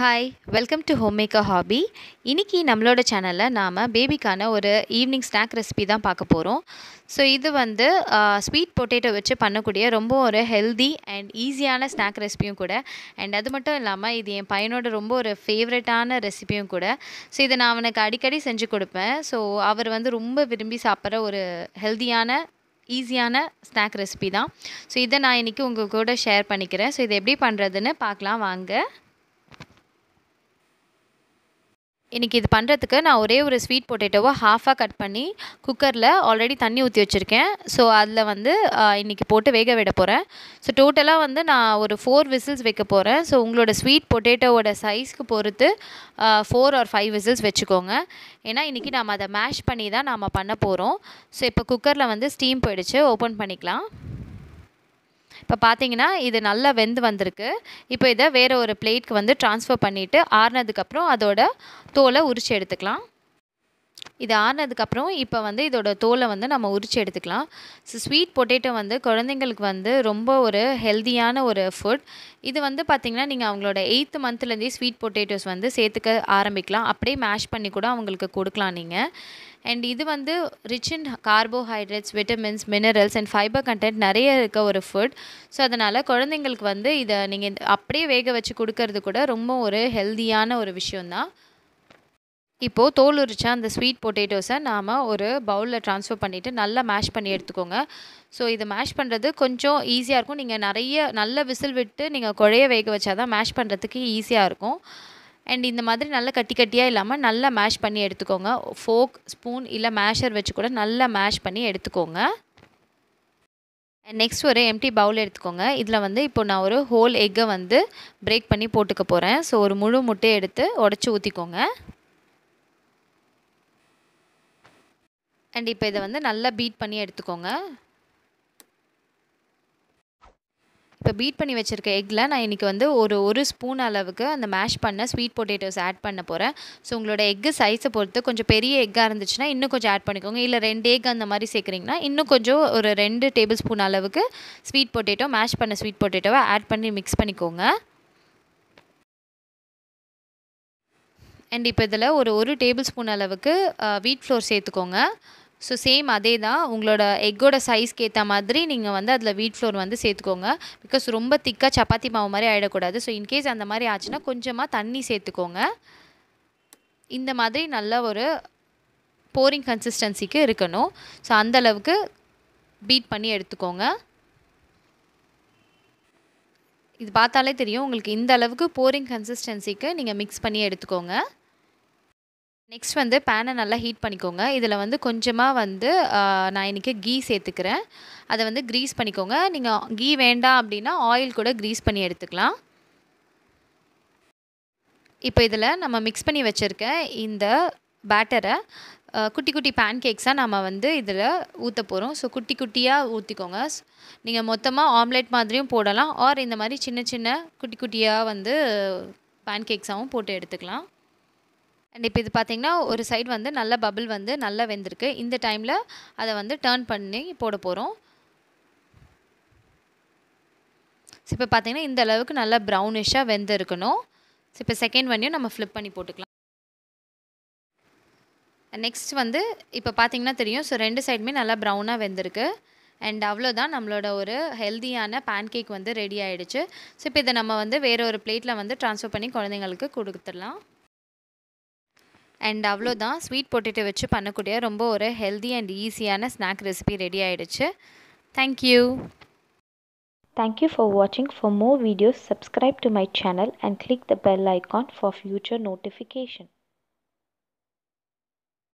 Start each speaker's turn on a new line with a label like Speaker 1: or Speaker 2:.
Speaker 1: hi welcome to home maker hobby இன்றைக்கி நம்மளோட சேனலில் நாம் பேபிக்கான ஒரு ஈவினிங் ஸ்நாக் ரெசிபி தான் பார்க்க போகிறோம் ஸோ இது வந்து ஸ்வீட் பொட்டேட்டோ வச்சு பண்ணக்கூடிய ரொம்ப ஒரு ஹெல்தி அண்ட் ஈஸியான ஸ்நாக் ரெசிபியும் கூட அண்ட் அது மட்டும் இல்லாமல் இது என் பையனோட ரொம்ப ஒரு ஃபேவரட்டான ரெசிபியும் கூட ஸோ இதை நான் அவனுக்கு அடிக்கடி செஞ்சு கொடுப்பேன் ஸோ அவர் வந்து ரொம்ப விரும்பி சாப்பிட்ற ஒரு ஹெல்தியான ஈஸியான ஸ்நாக் ரெசிபி தான் ஸோ இதை நான் இன்றைக்கி உங்கள் கூட ஷேர் பண்ணிக்கிறேன் ஸோ இதை எப்படி பண்ணுறதுன்னு பார்க்கலாம் வாங்க இன்றைக்கி இது பண்ணுறதுக்கு நான் ஒரே ஒரு ஸ்வீட் பொட்டேட்டோவை ஹாஃபாக கட் பண்ணி குக்கரில் ஆல்ரெடி தண்ணி ஊற்றி வச்சுருக்கேன் ஸோ அதில் வந்து இன்றைக்கி போட்டு வேக விட போகிறேன் ஸோ டோட்டலாக வந்து நான் ஒரு ஃபோர் விசில்ஸ் வைக்க போகிறேன் ஸோ உங்களோட ஸ்வீட் பொட்டேட்டோவோட சைஸ்க்கு பொறுத்து ஃபோர் ஆர் ஃபைவ் விசில்ஸ் வச்சுக்கோங்க ஏன்னா இன்றைக்கி நாம் அதை மேஷ் பண்ணி தான் நாம் பண்ண போகிறோம் ஸோ இப்போ குக்கரில் வந்து ஸ்டீம் போயிடுச்சு ஓப்பன் பண்ணிக்கலாம் இப்போ பார்த்தீங்கன்னா இது நல்லா வெந்து வந்திருக்கு இப்போ இதை வேறு ஒரு பிளேட்க்கு வந்து ட்ரான்ஸ்ஃபர் பண்ணிவிட்டு ஆறுனதுக்கப்புறம் அதோட தோலை உரித்து எடுத்துக்கலாம் இது ஆறினதுக்கப்புறம் இப்போ வந்து இதோட தோலை வந்து நம்ம உரித்து எடுத்துக்கலாம் ஸோ ஸ்வீட் பொட்டேட்டோ வந்து குழந்தைங்களுக்கு வந்து ரொம்ப ஒரு ஹெல்த்தியான ஒரு ஃபுட் இது வந்து பார்த்திங்கன்னா நீங்கள் அவங்களோட எயித்து மந்த்லேருந்தே ஸ்வீட் பொட்டேட்டோஸ் வந்து சேர்த்துக்க ஆரம்பிக்கலாம் அப்படியே மேஷ் பண்ணி கூட அவங்களுக்கு கொடுக்கலாம் நீங்கள் அண்ட் இது வந்து rich in carbohydrates vitamins minerals and fibre content நிறைய இருக்க ஒரு ஃபுட் ஸோ அதனால் குழந்தைங்களுக்கு வந்து இதை நீங்கள் அப்படியே வேக வச்சு கொடுக்கறது கூட ரொம்ப ஒரு ஹெல்த்தியான ஒரு விஷயந்தான் இப்போது தோல் உரிச்ச அந்த ஸ்வீட் பொட்டேட்டோஸை நாம் ஒரு பவுலில் ட்ரான்ஸ்ஃபர் பண்ணிவிட்டு நல்லா மேஷ் பண்ணி எடுத்துக்கோங்க ஸோ இது மேஷ் பண்ணுறது கொஞ்சம் ஈஸியாக இருக்கும் நீங்கள் நிறைய நல்ல விசில் விட்டு நீங்கள் குழைய வேக வச்சா தான் மேஷ் பண்ணுறதுக்கு ஈஸியாக இருக்கும் அண்ட் இந்த மாதிரி நல்லா கட்டி கட்டியாக இல்லாமல் நல்லா மேஷ் பண்ணி எடுத்துக்கோங்க ஃபோக் ஸ்பூன் இல்லை மேஷர் வச்சு கூட நல்லா மேஷ் பண்ணி எடுத்துக்கோங்க நெக்ஸ்ட் ஒரு எம்டி பவுல் எடுத்துக்கோங்க இதில் வந்து இப்போ நான் ஒரு ஹோல் எக்கை வந்து பிரேக் பண்ணி போட்டுக்க போகிறேன் ஸோ ஒரு முழு முட்டையை எடுத்து உடச்சி ஊற்றிக்கோங்க அண்ட் இப்போ இதை வந்து நல்லா பீட் பண்ணி எடுத்துக்கோங்க இப்போ பீட் பண்ணி வச்சுருக்க எக்கில் நான் இன்றைக்கி வந்து ஒரு ஒரு ஸ்பூன் அளவுக்கு அந்த மேஷ் பண்ண ஸ்வீட் பொட்டேட்டோஸ் ஆட் பண்ண போகிறேன் ஸோ உங்களோட எக்கு சைஸை பொறுத்து கொஞ்சம் பெரிய எக்காக இருந்துச்சுன்னா இன்னும் கொஞ்சம் ஆட் பண்ணிக்கோங்க இல்லை ரெண்டு எக் அந்த மாதிரி சேர்க்குறீங்கன்னா இன்னும் கொஞ்சம் ஒரு ரெண்டு டேபிள் ஸ்பூன் அளவுக்கு ஸ்வீட் பொட்டேட்டோ மேஷ் பண்ண ஸ்வீட் பொட்டேட்டோவை ஆட் பண்ணி மிக்ஸ் பண்ணிக்கோங்க அண்ட் இப்போ இதில் ஒரு ஒரு டேபிள் ஸ்பூன் அளவுக்கு வீட் ஃப்ளோர் சேர்த்துக்கோங்க ஸோ சேம் அதே தான் உங்களோட எக்கோட சைஸ்க்கு ஏற்ற மாதிரி நீங்கள் வந்து அதில் வீட் ஃப்ளோர் வந்து சேர்த்துக்கோங்க பிகாஸ் ரொம்ப திக்காக சப்பாத்தி மாவு மாதிரி ஆகிடக்கூடாது ஸோ இன்கேஸ் அந்த மாதிரி ஆச்சுன்னா கொஞ்சமாக தண்ணி சேர்த்துக்கோங்க இந்த மாதிரி நல்ல ஒரு போரிங் கன்சிஸ்டன்சிக்கு இருக்கணும் ஸோ அந்தளவுக்கு பீட் பண்ணி எடுத்துக்கோங்க இது பார்த்தாலே தெரியும் உங்களுக்கு இந்த அளவுக்கு போரிங் கன்சிஸ்டன்சிக்கு நீங்கள் மிக்ஸ் பண்ணி எடுத்துக்கோங்க நெக்ஸ்ட் வந்து பேனை நல்லா ஹீட் பண்ணிக்கோங்க இதில் வந்து கொஞ்சமாக வந்து நான் இன்றைக்கி கீ சேர்த்துக்கிறேன் அதை வந்து க்ரீஸ் பண்ணிக்கோங்க நீங்கள் கீ வேண்டாம் அப்படின்னா ஆயில் கூட க்ரீஸ் பண்ணி எடுத்துக்கலாம் இப்போ இதில் நம்ம மிக்ஸ் பண்ணி வச்சுருக்க இந்த பேட்டரை குட்டி குட்டி பேன் கேக்ஸாக நம்ம வந்து இதில் ஊற்ற போகிறோம் ஸோ குட்டி குட்டியாக ஊற்றிக்கோங்க நீங்கள் மொத்தமாக ஆம்லேட் மாதிரியும் போடலாம் ஆர் இந்த மாதிரி சின்ன சின்ன குட்டி குட்டியாக வந்து பேன் கேக்ஸாகவும் போட்டு எடுத்துக்கலாம் அண்ட் இப்போ இது பார்த்தீங்கன்னா ஒரு சைடு வந்து நல்ல பபிள் வந்து நல்லா வெந்திருக்கு இந்த டைமில் அதை வந்து டேர்ன் பண்ணி போட போகிறோம் ஸோ இப்போ பார்த்தீங்கன்னா இந்த அளவுக்கு நல்லா ப்ரௌனிஷாக வெந்திருக்கணும் ஸோ இப்போ செகண்ட் வண்ணியும் நம்ம ஃப்ளிப் பண்ணி போட்டுக்கலாம் நெக்ஸ்ட் வந்து இப்போ பார்த்தீங்கன்னா தெரியும் ஸோ ரெண்டு சைடுமே நல்லா ப்ரௌனாக வெந்திருக்கு அண்ட் அவ்வளோதான் நம்மளோட ஒரு ஹெல்த்தியான பேன்கேக் வந்து ரெடி ஆகிடுச்சு ஸோ இப்போ இதை நம்ம வந்து வேறு ஒரு பிளேட்டில் வந்து ட்ரான்ஸ்ஃபர் பண்ணி குழந்தைங்களுக்கு கொடுத்துடலாம் and avlodha sweet potato vechu pannakudiya romba ore healthy and easy ana snack recipe ready aayiduchu thank you thank you for watching for more videos subscribe to my channel and click the bell icon for future notification